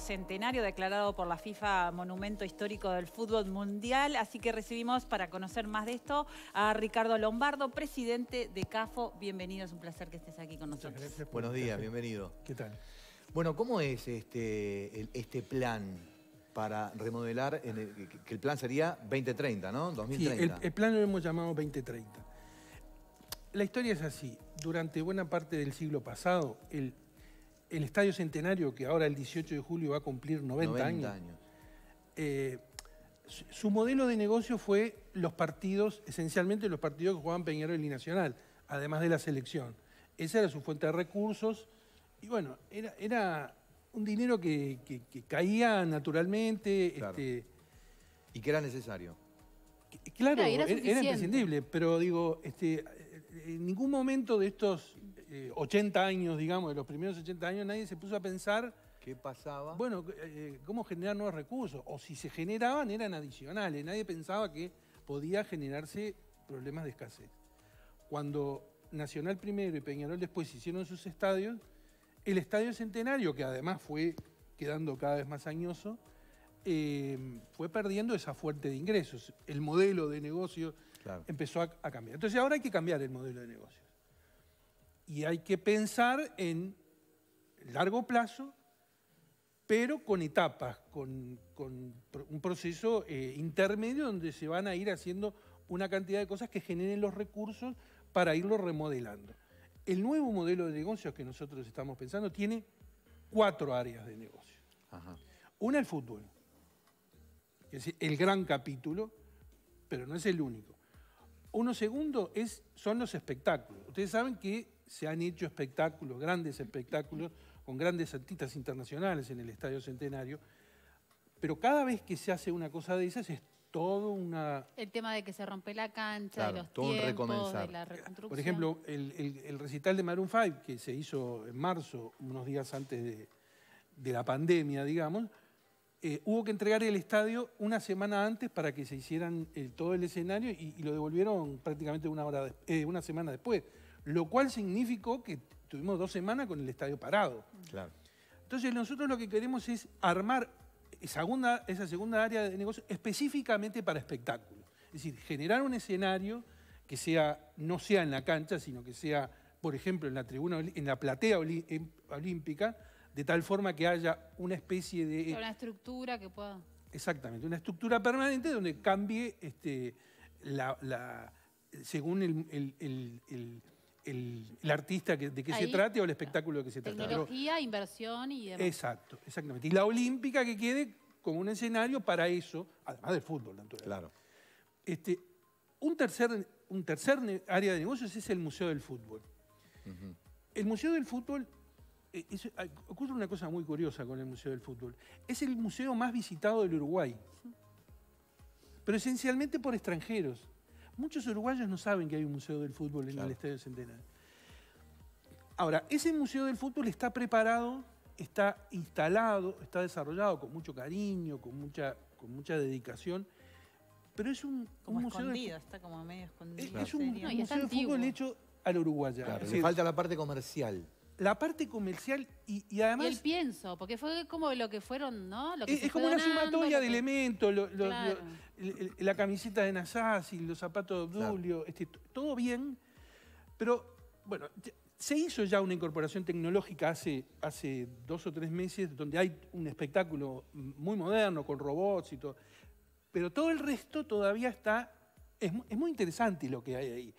centenario declarado por la FIFA Monumento Histórico del Fútbol Mundial. Así que recibimos para conocer más de esto a Ricardo Lombardo, presidente de CAFO. Bienvenido, es un placer que estés aquí con nosotros. Buenos días, bienvenido. ¿Qué tal? Bueno, ¿cómo es este, este plan? para remodelar, el, que el plan sería 2030, ¿no? 2030. Sí, el plan lo hemos llamado 2030. La historia es así. Durante buena parte del siglo pasado, el el Estadio Centenario, que ahora el 18 de julio va a cumplir 90, años, eh, su modelo de negocio fue los partidos, esencialmente los partidos que jugaban Peñarol y Nacional, además de la selección. Esa era su fuente de recursos. Y bueno, era, un dinero que, caía naturalmente. Este, y que era necesario. claro, era, imprescindible, pero digo, este, en ningún momento de estos 80 eh, años, digamos, de los primeros 80 años, nadie se puso a pensar... ¿Qué pasaba? Bueno, eh, eh, cómo generar nuevos recursos. O si se generaban, eran adicionales. Nadie pensaba que podía generarse problemas de escasez. Cuando Nacional primero y Peñarol después hicieron sus estadios, el Estadio Centenario, que además fue quedando cada vez más añoso, fue perdiendo esa fuente de ingresos. El modelo de negocio empezó a, a, cambiar. Entonces ahora hay que cambiar el modelo de negocios y hay que pensar en largo plazo, pero con etapas, con, un proceso eh, intermedio donde se van a ir haciendo una cantidad de cosas que generen los recursos para irlo remodelando. El nuevo modelo de negocios que nosotros estamos pensando tiene cuatro áreas de negocio. Una Una el fútbol, que es el gran capítulo, pero no es el único. Uno segundo es, son los espectáculos. Ustedes saben que se han hecho espectáculos, grandes espectáculos, con grandes artistas internacionales en el Estadio Centenario, pero cada vez que se hace una cosa de esas es todo una... El tema de que se rompe la cancha, de los de la reconstrucción. Por ejemplo, el, recital de Maroon 5, que se hizo en marzo, unos días antes de, la pandemia, digamos, eh, hubo que entregar el estadio una semana antes para que se hicieran eh, todo el escenario y, lo devolvieron prácticamente una, hora eh, una semana después. Lo cual significó que tuvimos dos semanas con el estadio parado. Entonces nosotros lo que queremos es armar esa segunda área de negocio específicamente para espectáculos. Es decir, generar un escenario que sea, no sea en la cancha, sino que sea, por ejemplo, en la tribuna, en la platea olímpica, de tal forma que haya una especie de... Una estructura que pueda... Exactamente, una estructura permanente donde cambie este, la, según el, el, artista de qué se trate o el espectáculo de qué se trata. Tecnología, inversión y demás. Exacto, exactamente. Y la olímpica que quede como un escenario para eso, además del fútbol, naturalmente. Claro. Este, un tercer, un tercer área de negocios es el Museo del Fútbol. El Museo del Fútbol, eh, ocurre una cosa muy curiosa con el Museo del Fútbol. Es el museo más visitado del Uruguay. Pero esencialmente por extranjeros. Muchos uruguayos no saben que hay un museo del fútbol en el Estadio Centenario. Ahora, ese museo del fútbol está preparado, está instalado, está desarrollado con mucho cariño, con mucha, con mucha dedicación, pero es un, como escondido, está como medio escondido. Es, un, museo de fútbol hecho al uruguayo. le falta la parte comercial la parte comercial y, además... Y el pienso, porque fue como lo que fueron, ¿no? es, como una sumatoria de elementos, la camiseta de y los zapatos de Obdulio, este, todo bien, pero bueno, se hizo ya una incorporación tecnológica hace, hace dos o tres meses, donde hay un espectáculo muy moderno con robots y todo, pero todo el resto todavía está... Es, muy interesante lo que hay ahí.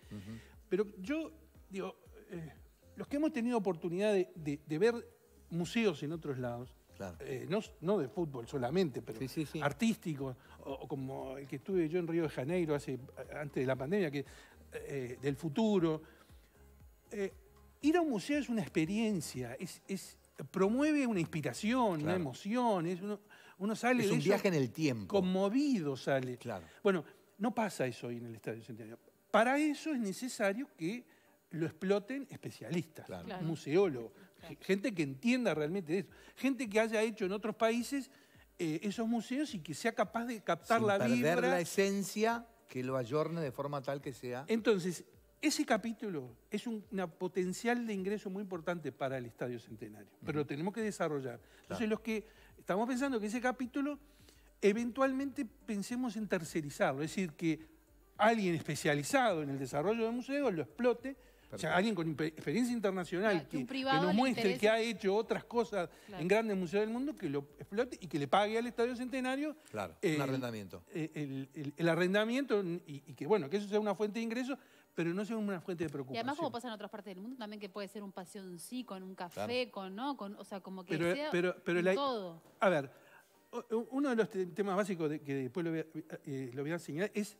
Pero yo, digo... Eh, los que hemos tenido oportunidad de, ver museos en otros lados, eh, no, de fútbol solamente, pero artísticos, como el que estuve yo en Río de Janeiro hace, antes de la pandemia, que, eh, del futuro. Eh, ir a un museo es una experiencia, es, promueve una inspiración, una emoción, es uno, sale es un viaje en el tiempo. Conmovido sale. Bueno, no pasa eso hoy en el Estadio Centenario. Para eso es necesario que lo exploten especialistas, museólogos, gente que entienda realmente eso, gente que haya hecho en otros países eh, esos museos y que sea capaz de captar la perder la esencia que lo ayorne de forma tal que sea. Entonces, ese capítulo es un potencial de ingreso muy importante para el Estadio Centenario, pero lo tenemos que desarrollar. Entonces, los que estamos pensando que ese capítulo, eventualmente pensemos en tercerizarlo, es decir, que alguien especializado en el desarrollo de museos lo explote o sea, alguien con experiencia internacional que, nos muestre que ha hecho otras cosas en grandes museos del mundo, que lo explote y que le pague al Estadio Centenario. Claro, eh, un arrendamiento. Eh, el, arrendamiento y, que, bueno, que eso sea una fuente de ingresos, pero no sea una fuente de preocupación. Y además, como pasa en otras partes del mundo, también que puede ser un paseo en sí, con un café, con, ¿no? Con, o sea, como que todo. A ver, uno de los temas básicos que después lo voy a, eh, lo voy enseñar es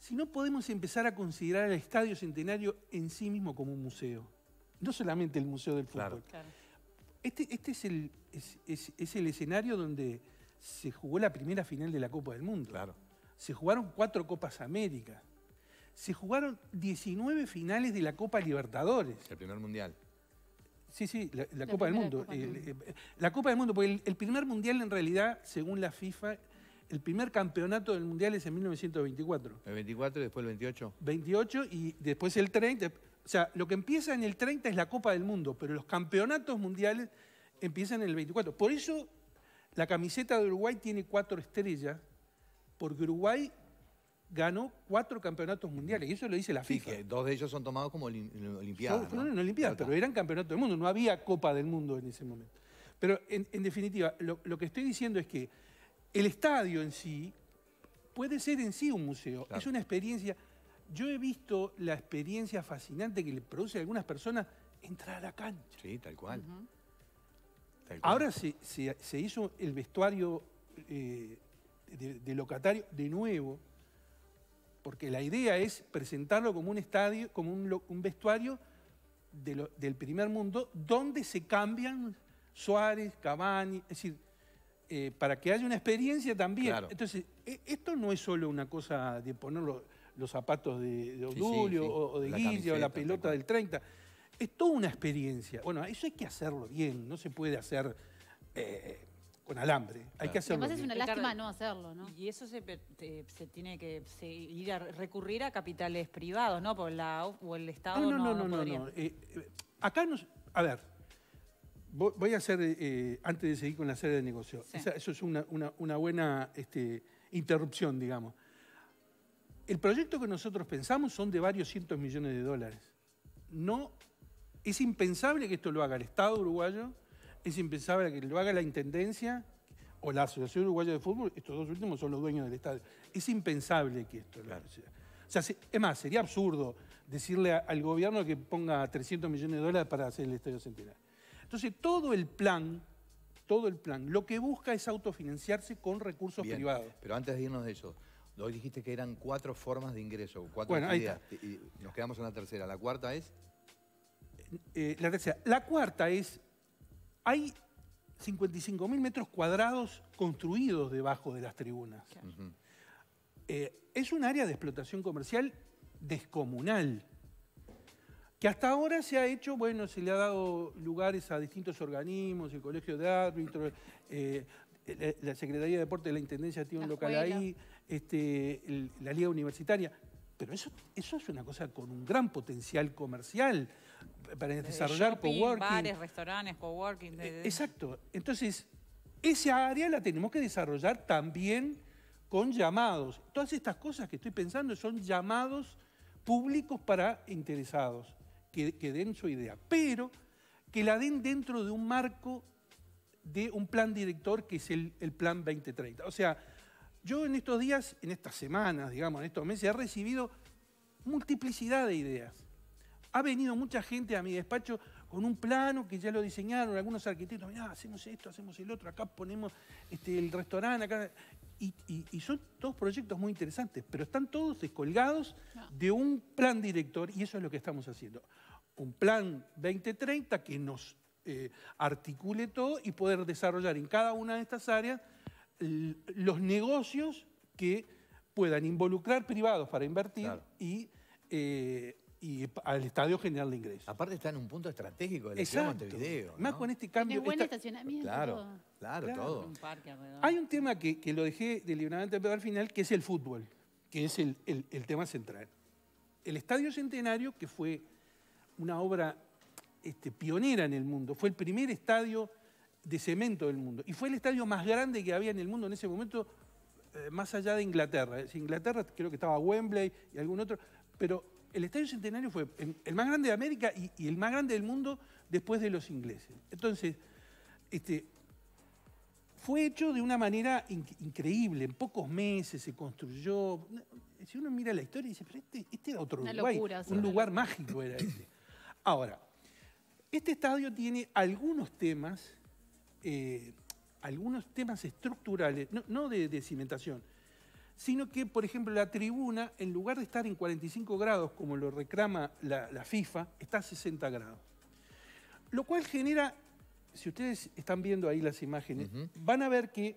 si no podemos empezar a considerar el Estadio Centenario en sí mismo como un museo. No solamente el Museo del Fútbol. Este, este es, el, es, el escenario donde se jugó la primera final de la Copa del Mundo. Se jugaron cuatro Copas América. Se jugaron 19 finales de la Copa Libertadores. El primer mundial. Sí, sí, la, Copa del Mundo. Eh, la Copa del Mundo, porque el primer mundial en realidad, según la FIFA, el primer campeonato del Mundial es en 1924. ¿El 24 y después el 28? 28 y después el 30. O sea, lo que empieza en el 30 es la Copa del Mundo, pero los campeonatos mundiales empiezan en el 24. Por eso la camiseta de Uruguay tiene cuatro estrellas, porque Uruguay ganó cuatro campeonatos mundiales. Y eso lo dice la FIFA. Que dos de ellos son tomados como Olimpiadas. No, ¿no? no, Olimpiadas, pero eran campeonatos del mundo. No había Copa del Mundo en ese momento. Pero en, definitiva, lo, que estoy diciendo es que el estadio en sí puede ser en sí un museo. Es una experiencia... Yo he visto la experiencia fascinante que le produce a algunas personas entrar a la cancha. Sí, tal cual. Ahora se, hizo el vestuario eh, de, locatario de nuevo, porque la idea es presentarlo como un estadio, como un, vestuario del primer mundo, donde se cambian Suárez, Cavani, es decir, eh, para que haya una experiencia también. Entonces, e, esto no es solo una cosa de poner los, zapatos de, de Odulio o, de Guille o la pelota del 30. Es toda una experiencia. Bueno, eso hay que hacerlo bien, no se puede hacer... Eh, con alambre. Hay que hacerlo. Además es una lástima no hacerlo, ¿no? Y eso se, tiene que ir a recurrir a capitales privados, ¿no? Por la, o el Estado no, no, no, no, no, no, no. Eh, acá nos, a ver, Voy a hacer, eh, antes de seguir con la serie de negocios, eso es una, buena este, interrupción, digamos. El proyecto que nosotros pensamos son de varios cientos millones de dólares. No, es impensable que esto lo haga el Estado uruguayo, es impensable que lo haga la Intendencia o la Asociación Uruguaya de Fútbol, estos dos últimos son los dueños del Estado. Es impensable que esto lo haga. O sea, es más, sería absurdo decirle al gobierno que ponga 300 millones de dólares para hacer el Estadio Centenario. Entonces, todo el plan, todo el plan, lo que busca es autofinanciarse con recursos privados. Pero antes de irnos de eso, hoy dijiste que eran cuatro formas de ingreso, cuatro bueno, Y nos quedamos en la tercera. ¿La cuarta es? Eh, eh, la tercera. La cuarta es, hay 55.000 metros cuadrados construidos debajo de las tribunas. Eh, es un área de explotación comercial descomunal que hasta ahora se ha hecho, bueno, se le ha dado lugares a distintos organismos, el Colegio de Árbitros, eh, la Secretaría de Deportes, de la Intendencia tiene un local ahí, este, la Liga Universitaria. Pero eso, eso es una cosa con un gran potencial comercial para desarrollar coworking. Bares, restaurantes, coworking. E, exacto. Entonces, esa área la tenemos que desarrollar también con llamados. Todas estas cosas que estoy pensando son llamados públicos para interesados que, den su idea, pero que la den dentro de un marco de un plan director que es el, Plan 2030. O sea, yo en estos días, en estas semanas, digamos, en estos meses, he recibido multiplicidad de ideas. Ha venido mucha gente a mi despacho con un plano que ya lo diseñaron algunos arquitectos. Mirá, hacemos esto, hacemos el otro, acá ponemos este, el restaurante, acá... Y, son dos proyectos muy interesantes, pero están todos descolgados de un plan director y eso es lo que estamos haciendo. Un plan 2030 que nos eh, articule todo y poder desarrollar en cada una de estas áreas los negocios que puedan involucrar privados para invertir y eh, y al Estadio General de Ingresos. Aparte está en un punto estratégico de Montevideo. Más con este cambio... buen estacionamiento. Claro, claro, todo. Hay un tema que, lo dejé deliberadamente para al final, que es el fútbol, que es el, tema central. El Estadio Centenario, que fue una obra este, pionera en el mundo, fue el primer estadio de cemento del mundo y fue el estadio más grande que había en el mundo en ese momento, eh, más allá de Inglaterra. Es Inglaterra creo que estaba Wembley y algún otro, pero el Estadio Centenario fue el más grande de América y, el más grande del mundo después de los ingleses. Entonces, este, fue hecho de una manera increíble. En pocos meses se construyó. Si uno mira la historia dice, pero este, este era otro una un lugar mágico era este. Ahora, este estadio tiene algunos temas, eh, algunos temas estructurales, no, de, de cimentación, sino que, por ejemplo, la tribuna, en lugar de estar en 45 grados, como lo reclama la, FIFA, está a 60 grados. Lo cual genera, si ustedes están viendo ahí las imágenes, van a ver que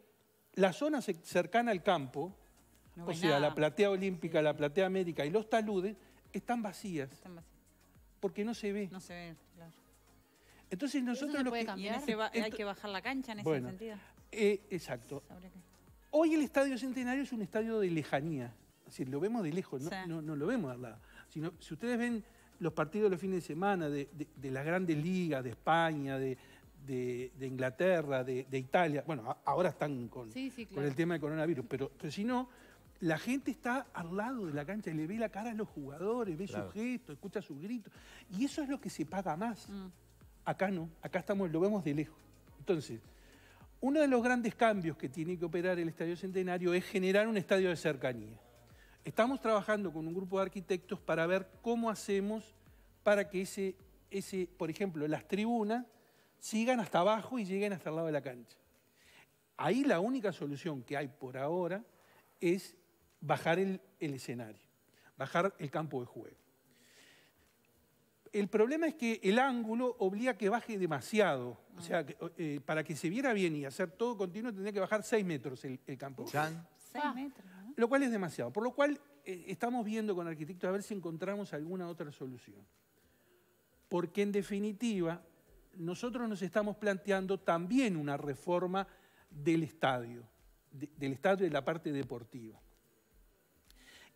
la zona cercana al campo, o sea, la platea olímpica, la platea médica y los taludes, están vacías. Porque no se ve. No se ve, claro. Entonces nosotros... lo que, este hay que bajar la cancha en ese sentido. Eh, exacto. Hoy el Estadio Centenario es un estadio de lejanía. Es lo vemos de lejos, no, lo vemos de al lado. Sino, si ustedes ven los partidos de los fines de semana de, las grandes ligas, de España, de, Inglaterra, de, Italia. Bueno, ahora están con, el tema del coronavirus, pero, si no, la gente está al lado de la cancha y le ve la cara a los jugadores, ve sus gestos, escucha sus gritos. Y eso es lo que se paga más. Mm. Acá no, acá estamos, lo vemos de lejos. Entonces, uno de los grandes cambios que tiene que operar el Estadio Centenario es generar un estadio de cercanía. Estamos trabajando con un grupo de arquitectos para ver cómo hacemos para que ese, ese, por ejemplo, las tribunas sigan hasta abajo y lleguen hasta el lado de la cancha. Ahí la única solución que hay por ahora es bajar el escenario, bajar el campo de juego el problema es que el ángulo obliga que baje demasiado. O sea, ah. eh, para que se viera bien y hacer todo continuo, tendría que bajar 6 metros el, campo. ¿Seis ah. metros. Lo cual es demasiado. Por lo cual eh, estamos viendo con arquitectos a ver si encontramos alguna otra solución. Porque en definitiva, nosotros nos estamos planteando también una reforma del estadio, del estadio y de la parte deportiva.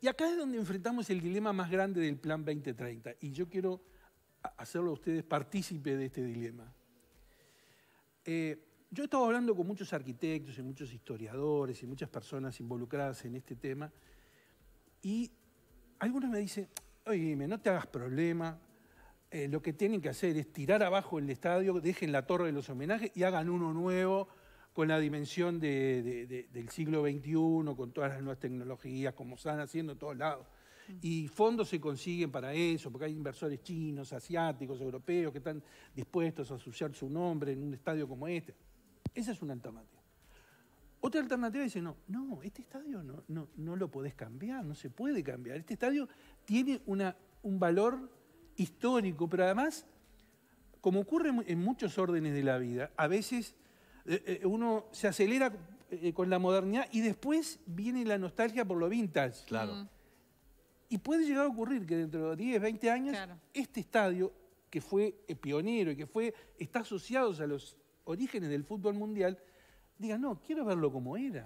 Y acá es donde enfrentamos el dilema más grande del Plan 2030. Y yo quiero hacerlo a ustedes partícipe de este dilema. Eh, yo he estado hablando con muchos arquitectos y muchos historiadores y muchas personas involucradas en este tema y algunos me dicen, oye, no te hagas problema, eh, lo que tienen que hacer es tirar abajo el estadio, dejen la torre de los homenajes y hagan uno nuevo con la dimensión del siglo XXI, con todas las nuevas tecnologías, como están haciendo en todos lados. Y fondos se consiguen para eso, porque hay inversores chinos, asiáticos, europeos que están dispuestos a asociar su nombre en un estadio como este. Esa es una alternativa. Otra alternativa dice, no, no, este estadio no, no, no lo podés cambiar, no se puede cambiar. Este estadio tiene una, un valor histórico, pero además, como ocurre en muchos órdenes de la vida, a veces eh, eh, uno se acelera eh, con la modernidad y después viene la nostalgia por lo vintage. Claro. Mm. Y puede llegar a ocurrir que dentro de 10, 20 años, este estadio, que fue pionero y que fue, está asociado a los orígenes del fútbol mundial, diga, no, quiero verlo como era.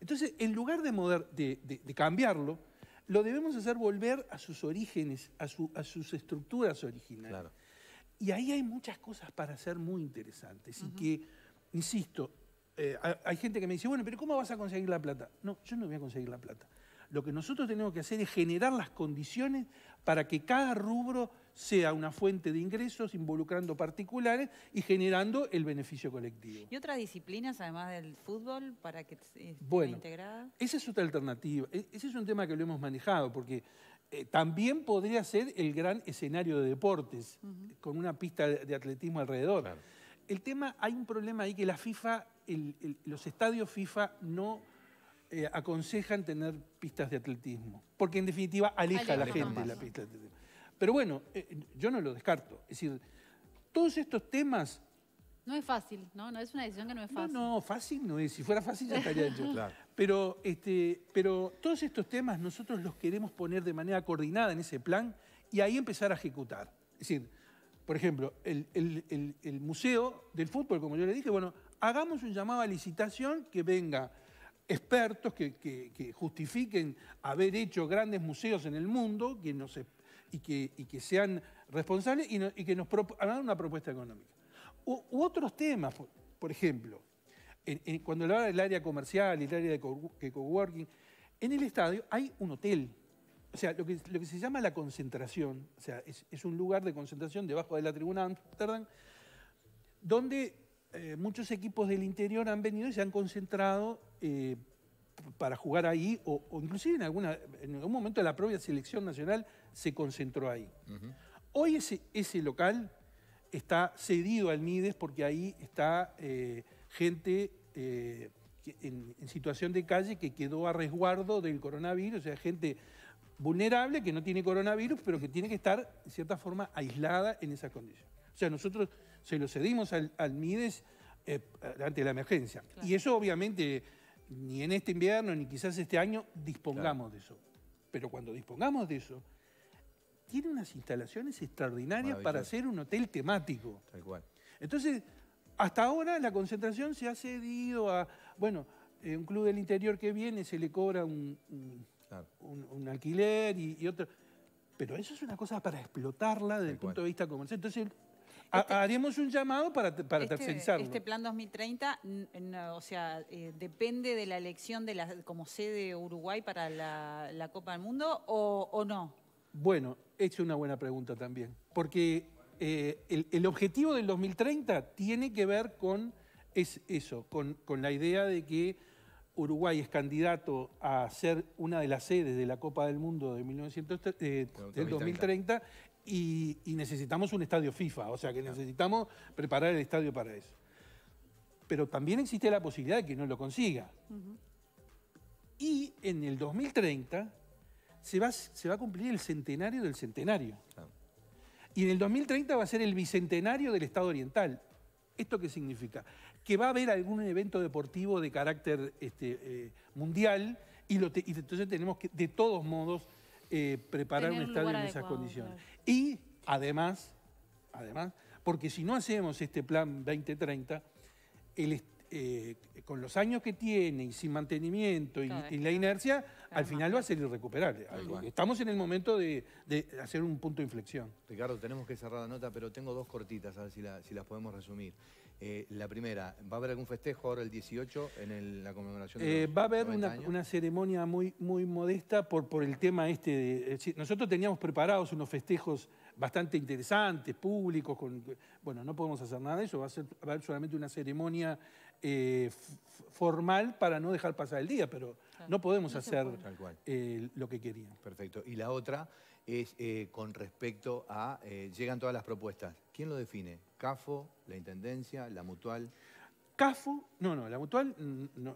Entonces, en lugar de, de, cambiarlo, lo debemos hacer volver a sus orígenes, a, a sus estructuras originales. Y ahí hay muchas cosas para hacer muy interesantes. Y que, insisto, eh, hay gente que me dice, bueno, pero ¿cómo vas a conseguir la plata? No, yo no voy a conseguir la plata. Lo que nosotros tenemos que hacer es generar las condiciones para que cada rubro sea una fuente de ingresos involucrando particulares y generando el beneficio colectivo. ¿Y otras disciplinas además del fútbol para que esté bueno, Esa es otra alternativa. E-, ese es un tema que lo hemos manejado porque eh, también podría ser el gran escenario de deportes con una pista de atletismo alrededor. El tema, hay un problema ahí que la FIFA, los estadios FIFA no eh, aconsejan tener pistas de atletismo, porque en definitiva aleja, a la gente la pista de atletismo. Pero bueno, eh, yo no lo descarto. Es decir, todos estos temas... No es fácil, ¿no? no es una decisión que no es fácil. No, no, fácil no es. Si fuera fácil ya estaría hecho. pero, este, pero todos estos temas nosotros los queremos poner de manera coordinada en ese plan y ahí empezar a ejecutar. Es decir, por ejemplo, el museo del fútbol, como yo le dije, bueno, hagamos un llamado a licitación que venga expertos que, justifiquen haber hecho grandes museos en el mundo que y, que, sean responsables y, que nos hagan una propuesta económica. U, otros temas, por, ejemplo, cuando hablaba del área comercial y el área de coworking, en el estadio hay un hotel. O sea, lo que, se llama la concentración, o sea, es, un lugar de concentración debajo de la tribuna de Amsterdam, donde eh, muchos equipos del interior han venido y se han concentrado eh, para jugar ahí, o, inclusive en, alguna, en algún momento la propia selección nacional se concentró ahí. Hoy ese, local está cedido al Mides porque ahí está eh, gente eh, en, situación de calle que quedó a resguardo del coronavirus, o sea, gente vulnerable que no tiene coronavirus, pero que tiene que estar, en cierta forma, aislada en esas condiciones. O sea, nosotros se lo cedimos al, Mides ante la emergencia. Y eso obviamente ni en este invierno, ni quizás este año, dispongamos de eso. Pero cuando dispongamos de eso, tiene unas instalaciones extraordinarias para hacer un hotel temático. Tal Entonces, hasta ahora la concentración se ha cedido a, bueno, eh, un club del interior que viene se le cobra un, un, alquiler y, otro. Pero eso es una cosa para explotarla desde el punto de vista comercial. Entonces, este Haremos un llamado para, para este, tercerizarlo. Este plan 2030, o sea, eh, depende de la elección de la, como sede Uruguay para la, Copa del Mundo o, no. Bueno, es una buena pregunta también, porque eh, el, objetivo del 2030 tiene que ver con es eso, con, la idea de que Uruguay es candidato a ser una de las sedes de la Copa del Mundo de eh, del 2030 y, necesitamos un estadio FIFA, o sea que necesitamos preparar el estadio para eso. Pero también existe la posibilidad de que no lo consiga. Y en el 2030 se va, a cumplir el centenario del centenario. Y en el 2030 va a ser el bicentenario del Estado Oriental. ¿Esto qué significa? Que va a haber algún evento deportivo de carácter este, eh, mundial y entonces tenemos que, de todos modos, eh, preparar un estadio en esas condiciones. Y además, además, porque si no hacemos este plan 2030, eh, con los años que tiene y sin mantenimiento y la inercia, al final va a ser irrecuperable. Eh, estamos en el momento de, hacer un punto de inflexión. Ricardo, tenemos que cerrar la nota, pero tengo dos cortitas, a ver si, las podemos resumir. Eh, la primera, ¿va a haber algún festejo ahora el 18 en la conmemoración? De eh, va a haber una, ceremonia muy, muy modesta por, por el tema este. De, nosotros teníamos preparados unos festejos bastante interesantes, públicos, con, bueno, no podemos hacer nada de eso, va a, ser, va solamente una ceremonia eh, formal para no dejar pasar el día, pero no podemos hacer eh, lo que querían. Perfecto. Y la otra es eh, con respecto a, llegan todas las propuestas. ¿Quién lo define? ¿CAFO, la Intendencia, la Mutual? CAFO, no, no, la Mutual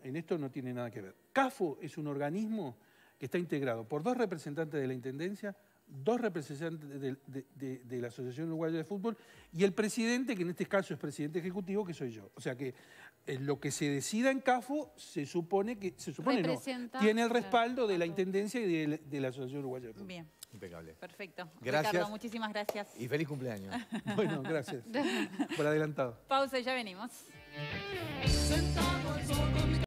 en esto no tiene nada que ver. CAFO es un organismo que está integrado por dos representantes de la Intendencia, dos representantes de, de, la Asociación Uruguaya de Fútbol y el presidente, que en este caso es presidente ejecutivo, que soy yo. O sea que eh, lo que se decida en CAFO se supone que se supone no, tiene el respaldo de la Intendencia y de, la Asociación Uruguaya Bien. Impecable. Perfecto. Gracias. Ricardo, muchísimas gracias. Y feliz cumpleaños. bueno, gracias. Por adelantado. Pausa y ya venimos.